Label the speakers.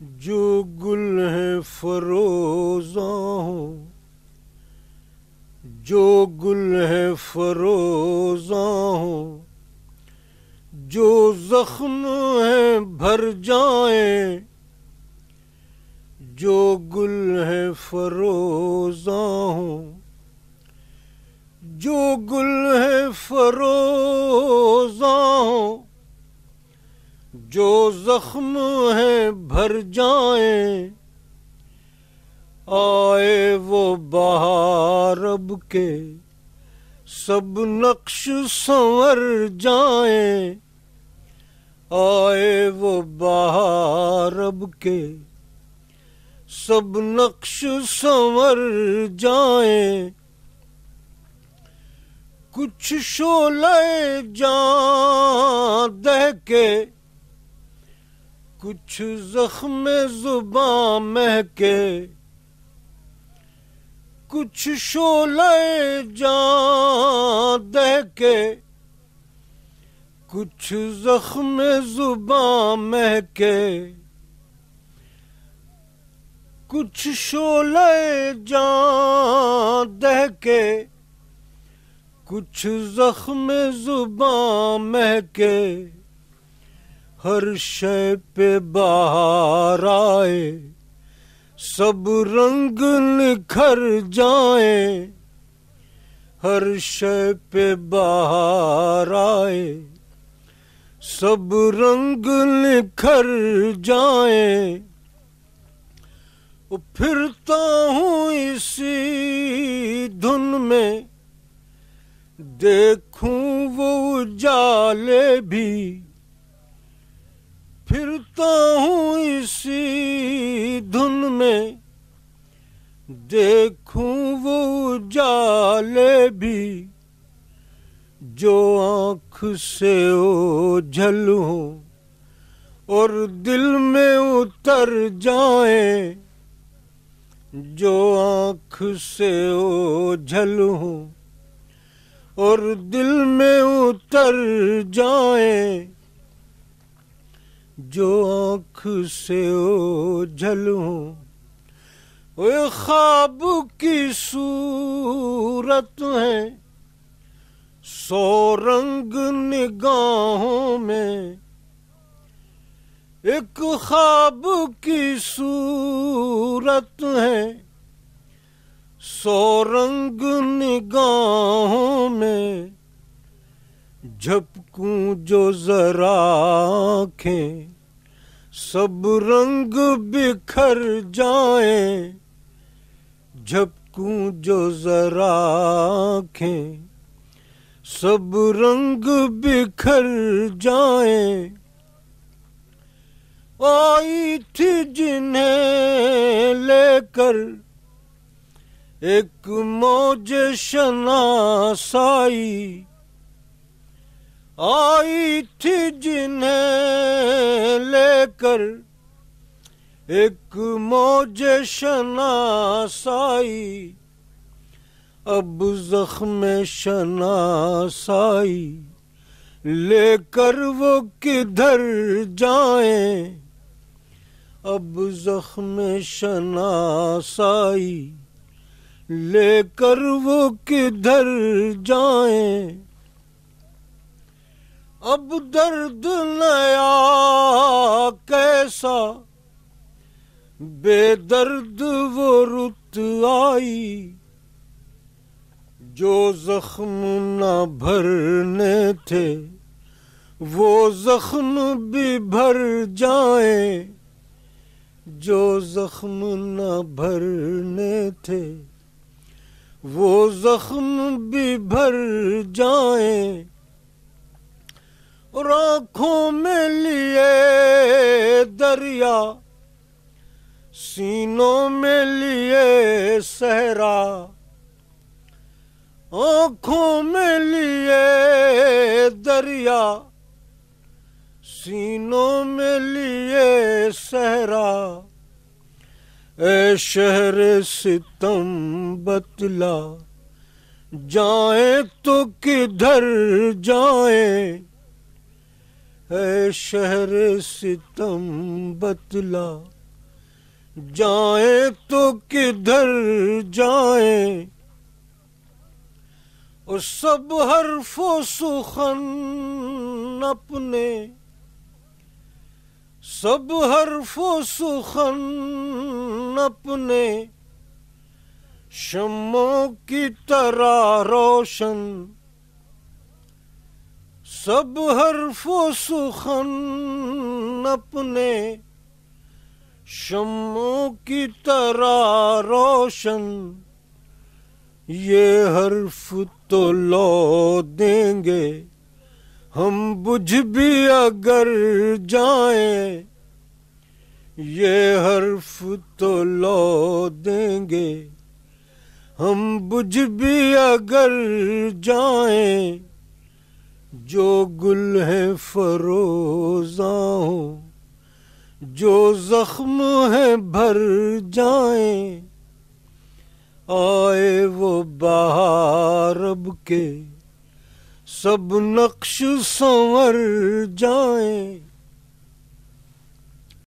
Speaker 1: जो गुल है फरोजा हो जो गुल है फरोजा हो जो जख्म है भर जाए जो गुल है फरोजा हो जो गुल है फरोज जो जख्म है भर जाए आए वो बहार अब के सब नक्श संवर जाए आए वो बहार अब के सब नक्श संवर जाए कुछ शोले जा दह के कुछ जख्म जुबा महके कुछ शोले जा दहके कुछ जख्म जुबा महके कुछ शोले जा दहके कुछ जख्म जुबा महके हर शय पे बाहर आए सब रंग निखर जाए हर शय पे बाहर आए सब रंग निखर जाए फिरता हूँ इसी धुन में देखूं वो जाले भी फिरता हूँ इसी धुन में देखूं वो जाले भी जो आँख से ओझल हो और दिल में उतर जाए जो आँख से ओझल हो और दिल में उतर जाए जो आंख से ओझल हूँ वे ख्वाब की सूरत है सो रंग निगाहों में एक ख्वाब की सूरत है सो रंग निगाहों में झपकूं जो जरा आंखें सब रंग बिखर जाए झपकू जो जरा सब रंग बिखर जाए आई थी जिन्हें लेकर एक मौज शनासाई आई थी जिन्हें लेकर एक मौज शनासाई अब जख्म शनासाई लेकर वो किधर जाए अब जख्म शनासाई लेकर वो किधर जाए अब दर्द नया कैसा बेदर्द वो रुत आई जो जख्म न भरने थे वो जख्म भी भर जाए जो जख्म न भरने थे वो जख्म भी भर जाए राखों में लिए दरिया सीनों में लिए सहरा आँखों में लिए दरिया सीनों में लिए सहरा ए शहर सितम बतला जाए तो किधर जाए है शहर सितम बतला जाए तो किधर जाए और सब हरफो सुखन अपने सब हरफो सुखन अपने शमों की तरह रोशन सब हर्फ सुखन अपने शमो की तरह रोशन ये हर्फ तो लो देंगे हम बुझ भी अगर जाए ये हर्फ तो लो देंगे हम बुझ भी अगर जाएं जो गुल है फरोजा जो जख्म है भर जाए आए वो बाहर अब के सब नक्श संवर जाए